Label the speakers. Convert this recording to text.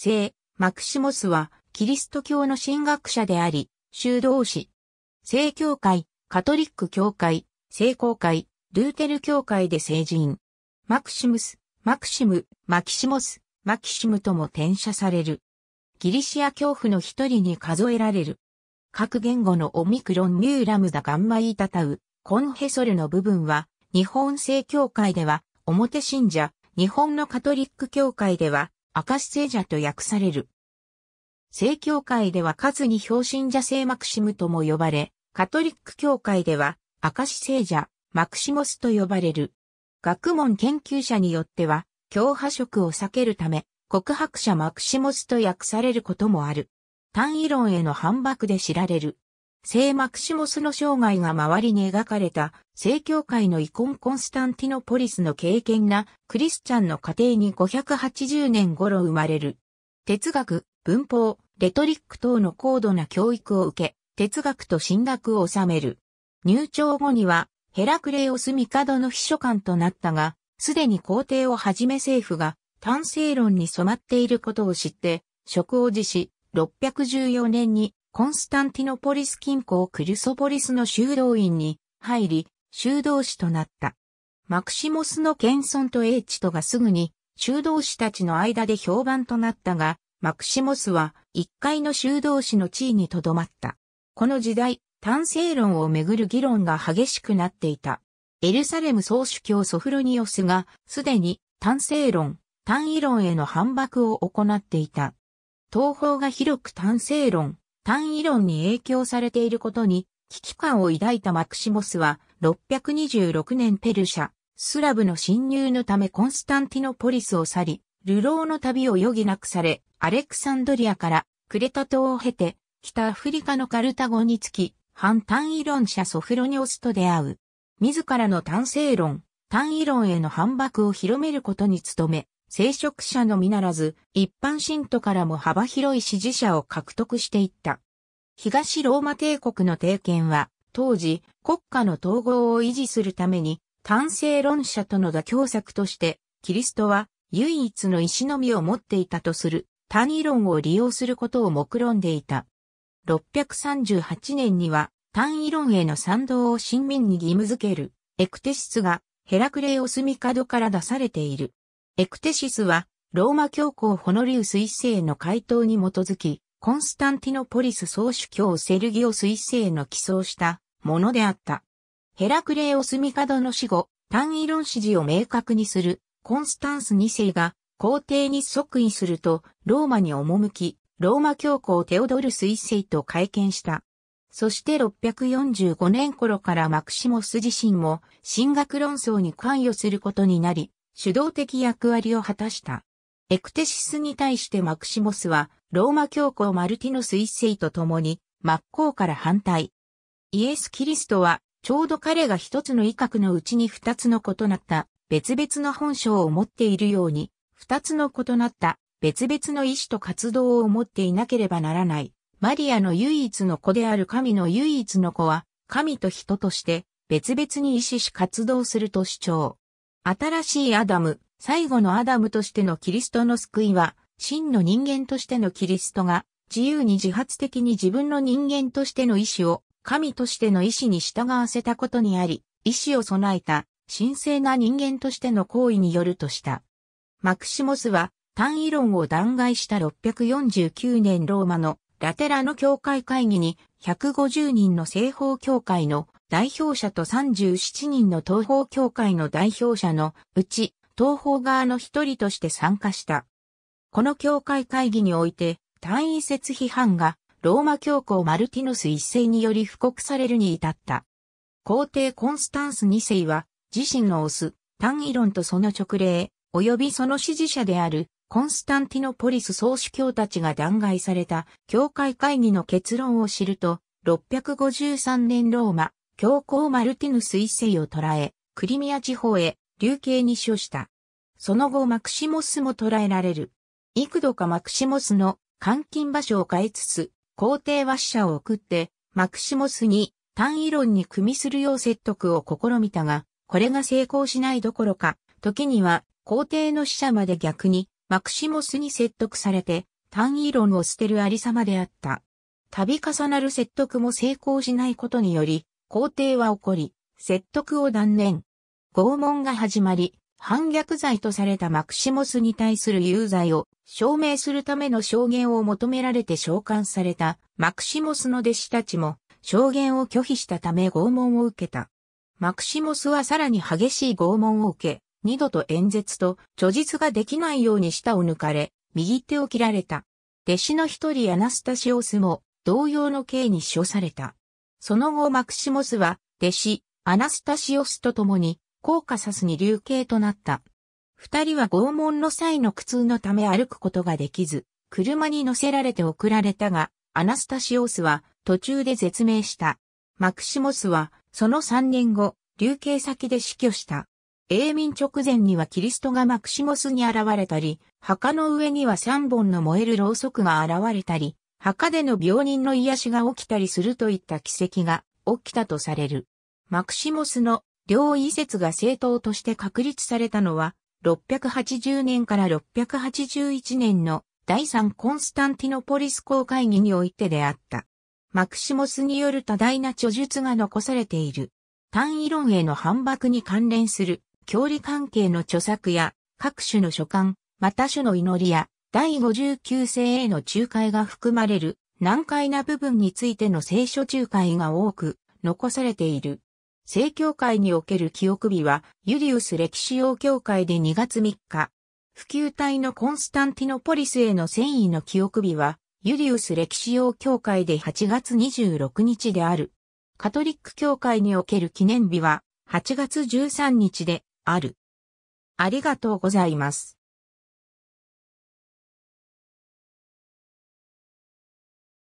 Speaker 1: 聖、マクシモスは、キリスト教の神学者であり、修道士。聖教会、カトリック教会、聖公会、ルーテル教会で聖人。マクシムス、マクシム、マキシモス、マキシムとも転写される。ギリシア教父の一人に数えられる。各言語のオミクロンミューラムダガンマイータタウ、コンヘソルの部分は、日本聖教会では、表信者、日本のカトリック教会では、明石聖者と訳される。正教会では数に表信者聖マクシムとも呼ばれ、カトリック教会では明石聖者、マクシモスと呼ばれる。学問研究者によっては、教派色を避けるため、告白者マクシモスと訳されることもある。単位論への反駁で知られる。聖マクシモスの生涯が周りに描かれた、聖教会のイコン・コンスタンティノポリスの経験なクリスチャンの家庭に580年頃生まれる。哲学、文法、レトリック等の高度な教育を受け、哲学と進学を収める。入庁後には、ヘラクレオス帝の秘書官となったが、すでに皇帝をはじめ政府が、単性論に染まっていることを知って、職を辞し、614年にコンスタンティノポリス近郊クリソポリスの修道院に入り、修道士となった。マクシモスの謙遜と英知とがすぐに修道士たちの間で評判となったが、マクシモスは一階の修道士の地位にとどまった。この時代、単性論をめぐる議論が激しくなっていた。エルサレム総主教ソフロニオスが、すでに単性論、単位論への反駁を行っていた。東方が広く単性論、単位論に影響されていることに危機感を抱いたマクシモスは626年ペルシャ、スラブの侵入のためコンスタンティノポリスを去り、流浪の旅を余儀なくされ、アレクサンドリアからクレタ島を経て、北アフリカのカルタゴにつき、反単位論者ソフロニオスと出会う。自らの単性論、単位論への反駁を広めることに努め、聖職者のみならず、一般信徒からも幅広い支持者を獲得していった。東ローマ帝国の帝権は、当時、国家の統合を維持するために、単性論者との妥協策として、キリストは唯一の石のみを持っていたとする単位論を利用することを目論んでいた。638年には単位論への賛同を親民に義務づけるエクテシスがヘラクレオスミカドから出されている。エクテシスは、ローマ教皇ホノリウス一世の回答に基づき、コンスタンティノポリス総主教セルギオス一世の寄贈したものであった。ヘラクレオスミカドの死後、単位論指示を明確にするコンスタンス二世が皇帝に即位すると、ローマに赴き、ローマ教皇テオドルス一世と会見した。そして645年頃からマクシモス自身も進学論争に関与することになり、主導的役割を果たした。エクテシスに対してマクシモスは、ローマ教皇マルティノス一世と共に、真っ向から反対。イエス・キリストは、ちょうど彼が一つの威嚇のうちに二つの異なった別々の本性を持っているように、二つの異なった別々の意志と活動を持っていなければならない。マリアの唯一の子である神の唯一の子は、神と人として別々に意志し活動すると主張。新しいアダム、最後のアダムとしてのキリストの救いは、真の人間としてのキリストが、自由に自発的に自分の人間としての意志を、神としての意志に従わせたことにあり、意志を備えた、神聖な人間としての行為によるとした。マクシモスは、単位論を弾劾した649年ローマのラテラの教会会議に150人の西方教会の代表者と37人の東方協会の代表者のうち、東方側の一人として参加した。この協会会議において、単位説批判が、ローマ教皇マルティノス一世により布告されるに至った。皇帝コンスタンス二世は、自身の推す、単位論とその直令、及びその支持者である、コンスタンティノポリス総主教たちが弾劾された、教会会議の結論を知ると、653年ローマ、教皇マルティヌス一世を捕らえ、クリミア地方へ、流刑に処した。その後マクシモスも捕らえられる。幾度かマクシモスの監禁場所を変えつつ、皇帝は死者を送って、マクシモスに単位論に組みするよう説得を試みたが、これが成功しないどころか、時には皇帝の死者まで逆にマクシモスに説得されて、単位論を捨てるありさまであった。度重なる説得も成功しないことにより、皇帝は怒り、説得を断念。拷問が始まり、反逆罪とされたマクシモスに対する有罪を証明するための証言を求められて召喚されたマクシモスの弟子たちも証言を拒否したため拷問を受けた。マクシモスはさらに激しい拷問を受け、二度と演説と著述ができないように舌を抜かれ、右手を切られた。弟子の一人アナスタシオスも同様の刑に処された。その後マクシモスは、弟子、アナスタシオスと共に、コーカサスに流刑となった。二人は拷問の際の苦痛のため歩くことができず、車に乗せられて送られたが、アナスタシオスは途中で絶命した。マクシモスは、その三年後、流刑先で死去した。永民直前にはキリストがマクシモスに現れたり、墓の上には三本の燃えるろうそくが現れたり、墓での病人の癒しが起きたりするといった奇跡が起きたとされる。マクシモスの両遺説が正当として確立されたのは、680年から681年の第3コンスタンティノポリス公会議においてであった。マクシモスによる多大な著述が残されている。単位論への反駁に関連する、教理関係の著作や、各種の書簡、また種の祈りや、第59世への仲介が含まれる難解な部分についての聖書仲介が多く残されている。正教会における記憶日はユリウス歴史王教会で2月3日。普及隊のコンスタンティノポリスへの遷移の記憶日はユリウス歴史王教会で8月26日である。カトリック教会における記念日は8月13日である。ありがとうございます。